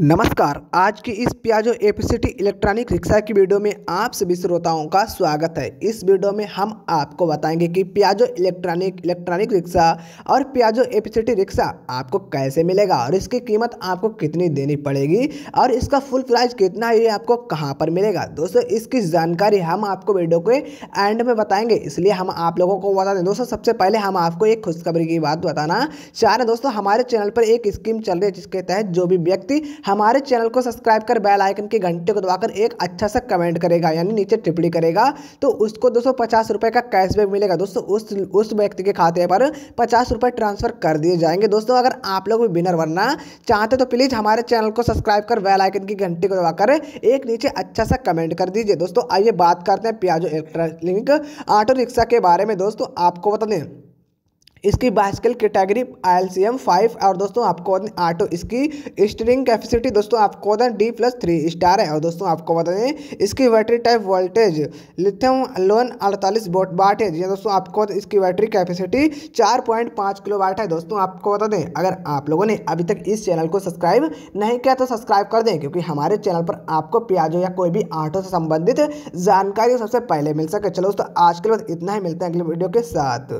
नमस्कार आज की इस प्याजो एफिसिटी इलेक्ट्रॉनिक रिक्शा की वीडियो में आप सभी श्रोताओं का स्वागत है इस वीडियो में हम आपको बताएंगे कि प्याजो इलेक्ट्रॉनिक इलेक्ट्रॉनिक रिक्शा और प्याजो एफिसिटी रिक्शा आपको कैसे मिलेगा और इसकी कीमत आपको कितनी देनी पड़ेगी और इसका फुल प्राइस कितना है ये आपको कहाँ पर मिलेगा दोस्तों इसकी जानकारी हम आपको वीडियो के एंड में बताएंगे इसलिए हम आप लोगों को बता दें दोस्तों सबसे पहले हम आपको एक खुशखबरी की बात बताना चाह रहे दोस्तों हमारे चैनल पर एक स्कीम चल रही है जिसके तहत जो भी व्यक्ति हमारे चैनल को सब्सक्राइब कर बेल आइकन के घंटे को दबाकर एक अच्छा सा कमेंट करेगा यानी नीचे टिप्पणी करेगा तो उसको दो सौ का कैशबैक मिलेगा दोस्तों उस उस व्यक्ति के खाते पर पचास रुपये ट्रांसफर कर दिए जाएंगे दोस्तों अगर आप लोग भी बिनर बनना चाहते तो प्लीज़ हमारे चैनल को सब्सक्राइब कर बेल आइकन की घंटी को दबाकर एक नीचे अच्छा सा कमेंट कर दीजिए दोस्तों आइए बात करते हैं प्याजो इलेक्ट्रॉनिक ऑटो रिक्शा के बारे में दोस्तों आपको बता दें इसकी bicycle category L C M five और दोस्तों आपको बता दें आटो इसकी स्टीरिंग कैपेसिटी दोस्तों आपको बता दें डी प्लस थ्री स्टार है और दोस्तों आपको बता दें इसकी battery type voltage lithium ion अड़तालीस बाट है जी दोस्तों आपको इसकी बैटरी कैपेसिटी चार पॉइंट पाँच किलो वाट है दोस्तों आपको बता दें अगर आप लोगों ने अभी तक इस चैनल को सब्सक्राइब नहीं किया तो सब्सक्राइब कर दें क्योंकि हमारे चैनल पर आपको प्याजो या कोई भी आटो से संबंधित जानकारी सबसे पहले मिल सके चलो दोस्तों आज के बाद इतना ही मिलते हैं अगले वीडियो के साथ